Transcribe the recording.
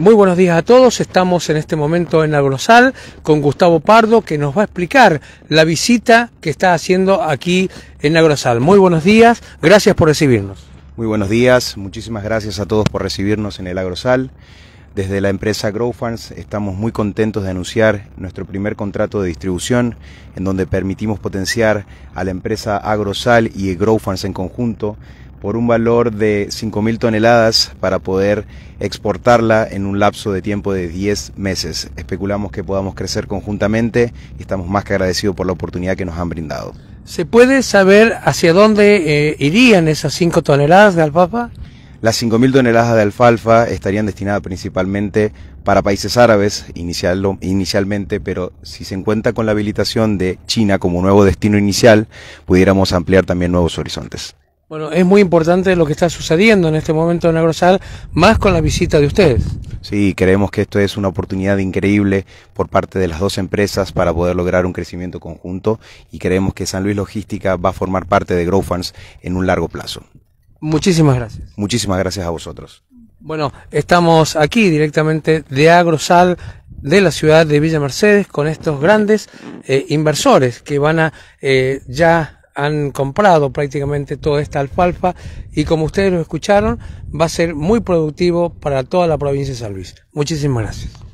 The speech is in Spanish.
Muy buenos días a todos. Estamos en este momento en Agrosal con Gustavo Pardo que nos va a explicar la visita que está haciendo aquí en Agrosal. Muy buenos días. Gracias por recibirnos. Muy buenos días. Muchísimas gracias a todos por recibirnos en el Agrosal. Desde la empresa GrowFans estamos muy contentos de anunciar nuestro primer contrato de distribución en donde permitimos potenciar a la empresa AgroSal y GrowFans en conjunto por un valor de 5.000 toneladas para poder exportarla en un lapso de tiempo de 10 meses. Especulamos que podamos crecer conjuntamente y estamos más que agradecidos por la oportunidad que nos han brindado. ¿Se puede saber hacia dónde eh, irían esas 5 toneladas de alfalfa? Las 5.000 toneladas de alfalfa estarían destinadas principalmente para países árabes inicialmente, pero si se encuentra con la habilitación de China como nuevo destino inicial, pudiéramos ampliar también nuevos horizontes. Bueno, es muy importante lo que está sucediendo en este momento en Agrosal, más con la visita de ustedes. Sí, creemos que esto es una oportunidad increíble por parte de las dos empresas para poder lograr un crecimiento conjunto y creemos que San Luis Logística va a formar parte de GrowFans en un largo plazo. Muchísimas gracias. Muchísimas gracias a vosotros. Bueno, estamos aquí directamente de Agrosal de la ciudad de Villa Mercedes con estos grandes eh, inversores que van a eh, ya han comprado prácticamente toda esta alfalfa y como ustedes lo escucharon, va a ser muy productivo para toda la provincia de San Luis. Muchísimas gracias.